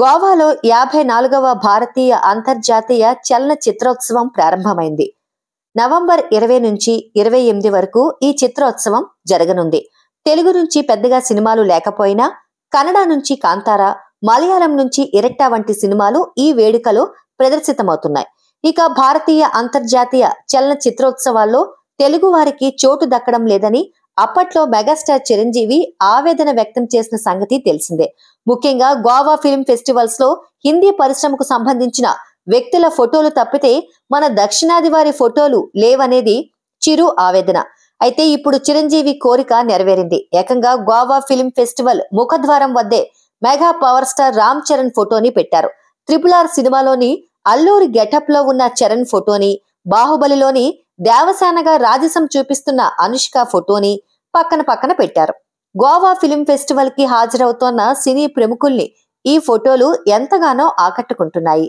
గోవాలో యాభై నాలుగవ భారతీయ అంతర్జాతీయ చలన చిత్రోత్సవం ప్రారంభమైంది నవంబర్ ఇరవై నుంచి ఇరవై ఎనిమిది వరకు ఈ చిత్రోత్సవం జరగనుంది తెలుగు నుంచి పెద్దగా సినిమాలు లేకపోయినా కన్నడ నుంచి కాంతార మలయాళం నుంచి ఇరట్టా వంటి సినిమాలు ఈ వేడుకలో ప్రదర్శితమవుతున్నాయి ఇక భారతీయ అంతర్జాతీయ చలన చిత్రోత్సవాల్లో తెలుగు వారికి చోటు దక్కడం లేదని అప్పట్లో మెగాస్టార్ చిరంజీవి ఆవేదన వ్యక్తం చేసిన సంగతి తెలిసిందే ముఖ్యంగా గోవా ఫిల్మ్ ఫెస్టివల్స్ లో హిందీ పరిశ్రమకు సంబంధించిన వ్యక్తుల ఫోటోలు తప్పితే మన దక్షిణాది వారి ఫోటోలు లేవనేది చిరు ఆవేదన అయితే ఇప్పుడు చిరంజీవి కోరిక నెరవేరింది ఏకంగా గోవా ఫిల్మ్ ఫెస్టివల్ ముఖద్వారం వద్దే mega power star Ram Charan ఫోటోని పెట్టారు త్రిపుల్ ఆర్ సినిమాలోని అల్లూరి గెటప్ లో ఉన్న చరణ్ ఫోటోని బాహుబలిలోని దేవసానగా రాజసం చూపిస్తున్న అనుష్క ఫోటోని పక్కన పక్కన పెట్టారు గోవా ఫిలిం ఫెస్టివల్ కి హాజరవుతోన్న సినీ ప్రముఖుల్ని ఈ ఫోటోలు ఎంతగానో ఆకట్టుకుంటున్నాయి